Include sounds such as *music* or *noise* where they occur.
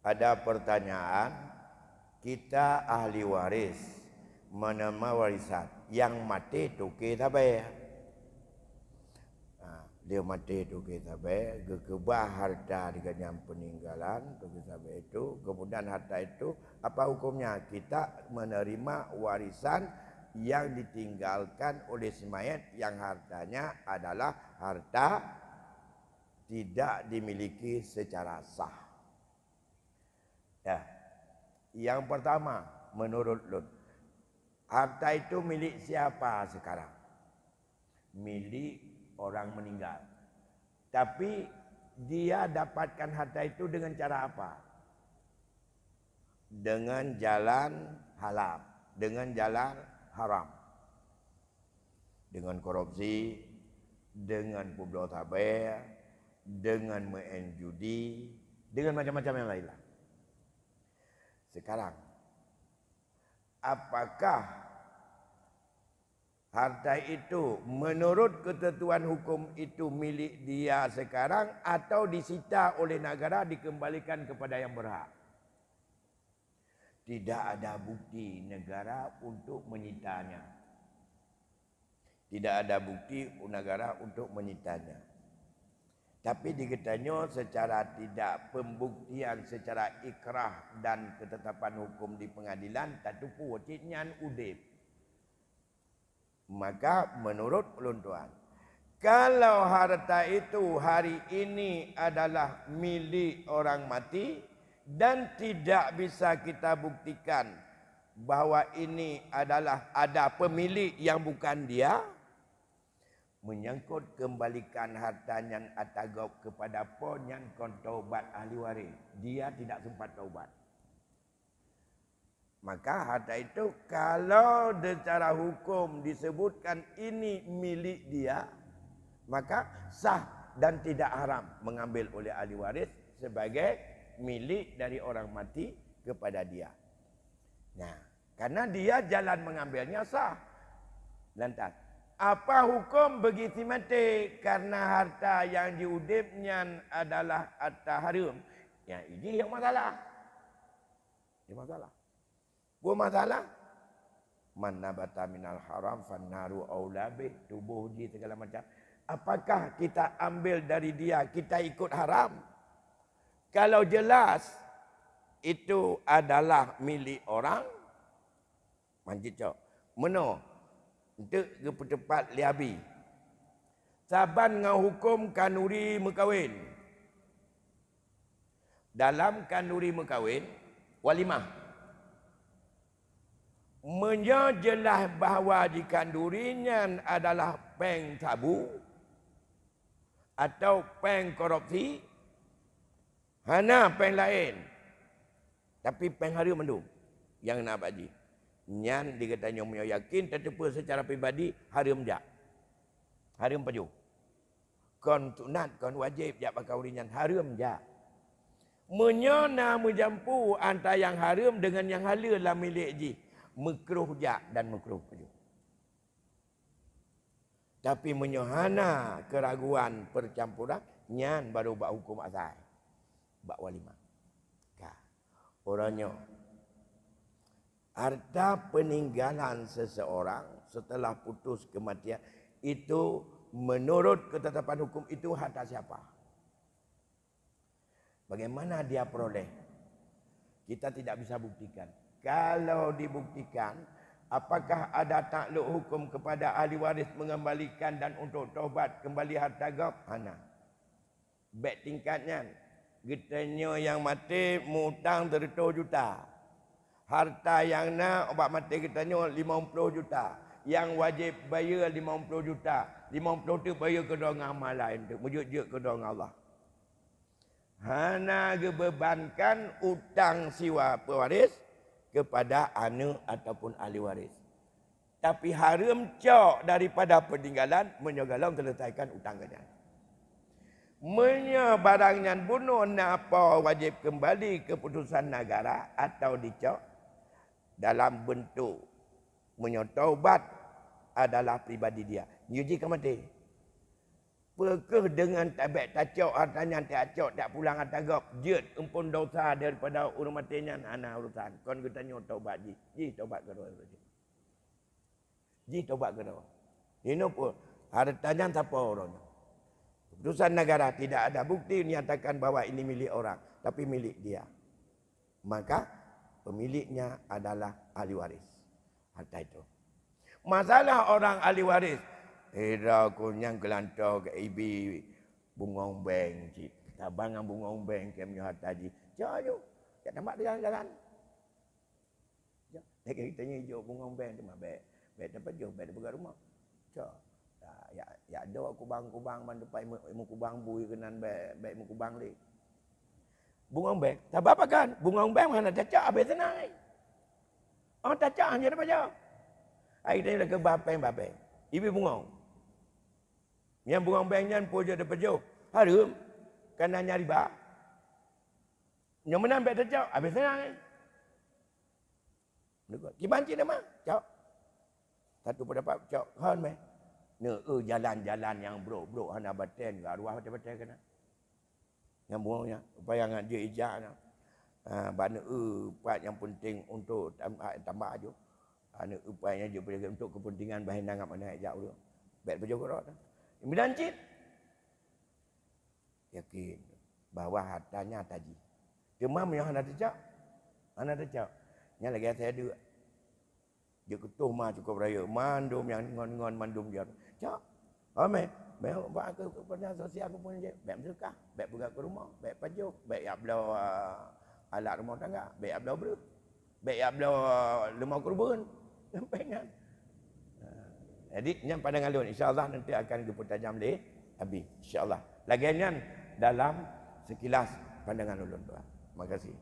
ada pertanyaan kita ahli waris mana warisan yang mati tu kita bayar ha, dia mati itu kita bayar gegebah harta dengan yang peninggalan itu kita bayar itu kemudian harta itu apa hukumnya kita menerima warisan yang ditinggalkan oleh si mayat yang hartanya adalah harta tidak dimiliki secara sah Ya. Yang pertama menurut Lut. Harta itu milik siapa sekarang? Milik orang meninggal. Tapi dia dapatkan harta itu dengan cara apa? Dengan jalan halal, dengan jalan haram. Dengan korupsi, dengan publik tabel, dengan main judi, dengan macam-macam yang lain sekarang. Apakah harta itu menurut ketentuan hukum itu milik dia sekarang atau disita oleh negara dikembalikan kepada yang berhak? Tidak ada bukti negara untuk menyitanya. Tidak ada bukti negara untuk menyitanya. Tapi diketanya secara tidak pembuktian secara ikrah dan ketetapan hukum di pengadilan tak tupu cinyan udip. Maka menurut peluntuan. Kalau harta itu hari ini adalah milik orang mati dan tidak bisa kita buktikan bahawa ini adalah ada pemilik yang bukan dia, menyangkut kembalikan harta yang atagok kepada pon yang kon taubat ahli waris dia tidak sempat taubat maka harta itu kalau secara hukum disebutkan ini milik dia maka sah dan tidak haram mengambil oleh ahli waris sebagai milik dari orang mati kepada dia nah karena dia jalan mengambilnya sah lantas apa hukum begitu mati karena harta yang diudipnya adalah harta haram ya ini yang masalah ini masalah gua masalah man nabata minal haram fanaru aulabe tubuh di segala macam apakah kita ambil dari dia kita ikut haram kalau jelas itu adalah milik orang manjit cok menoh itu ke percepat liabi. Saban dengan hukum kanuri mekawin. Dalam kanuri mekawin, walimah. Menyajalah bahawa dikandurinya adalah peng tabu atau peng korupsi hana peng lain tapi peng hari mendung yang nak bagi nyan nyom punya yakin tetapi secara pribadi hari umja hari umpaju kon tunat kon wajib jak pakai uri nyan hari umja menyona menjampu antara yang haram dengan yang halal lah milik ji mekruh jak dan mekruh paju tapi menyohana keraguan percampuran nyan baru buat hukum asal buat walimah Orangnya harta peninggalan seseorang setelah putus kematian itu menurut ketetapan hukum itu harta siapa? Bagaimana dia peroleh? Kita tidak bisa buktikan. Kalau dibuktikan, apakah ada takluk hukum kepada ahli waris mengembalikan dan untuk taubat kembali harta gap? Hana. Bek tingkatnya. Getanya yang mati, mutang dari juta. Harta yang nak obat mati kita ni 50 juta. Yang wajib bayar 50 juta. 50 tu bayar ke dong amal lain tu. Mujud-jud ke dong Allah. Hana kebebankan utang siwa pewaris kepada anak ataupun ahli waris. Tapi haram cok daripada peninggalan menyegalong keletaikan utang ke Menya barang yang bunuh apa wajib kembali keputusan negara atau dicok dalam bentuk menyotobat adalah pribadi dia. Nyuji ke mati. Pekeh dengan tabek tacok hartanya tak acok tak pulang atagok. Jut empun dosa daripada urus matinya ana urusan. Kon kita taubat ji. Ji taubat ke dua. Ji taubat ke dua. Ini pun hartanya siapa orangnya. Keputusan negara tidak ada bukti menyatakan bahawa ini milik orang. Tapi milik dia. Maka pemiliknya adalah ahli waris. Harta itu. Masalah orang ahli waris. Hira kunyang gelantau ke ibi bunga umbeng. Tabangan bunga umbeng ke minyak harta ji. Jauh Tak nampak dia jalan-jalan. Tak kita ni bunga umbeng tu mah baik. Baik dapat jauh, baik dapat rumah. Jauh. Ya, ya, ya ada kubang-kubang mana depan kubang bui kenan baik baik kubang ni bunga umbe. Sebab apa kan? Bunga umbe mana nak cacak habis tenai. Orang oh, cacak hanya ada banyak. Hari tanya ke bapeng, bapeng. Ibu bunga. Yang bunga umbe ni pun jauh dapat jauh. Harum. Kan nak nyari bak. Yang mana ambil cacak habis tenai. Kibanci nama. Cak. Satu pada dapat cak. Han meh. Ne, jalan-jalan yang bro, bro, hanya baten, garuah baten-baten kena yang buangnya bayangan dia ijaknya ha bana upat e yang penting untuk tambah tambah aja ana upat e dia boleh untuk kepentingan bahan nangap mana ijak dulu baik berjuang dah tu imdan cip yakin bahawa hatanya tadi Cuma yang ana tejak ana tejak nya lagi saya dua dia ketuh mah cukup raya mandum yang ngon-ngon mandum dia cak amin Baik buat aku pernah sosial aku pun je. Baik bersukah. Baik bergerak ke rumah. Baik pajuh. Baik yang belah uh, alat rumah tangga. Baik yang belah beru. Baik yang belah uh, lemah kurban. *laughs* Sampaikan. Uh, ah, jadi, ni pandangan lu. InsyaAllah nanti akan jumpa tajam lagi. Habis. InsyaAllah. Lagian kan, dalam sekilas pandangan ulun tuan. Terima kasih.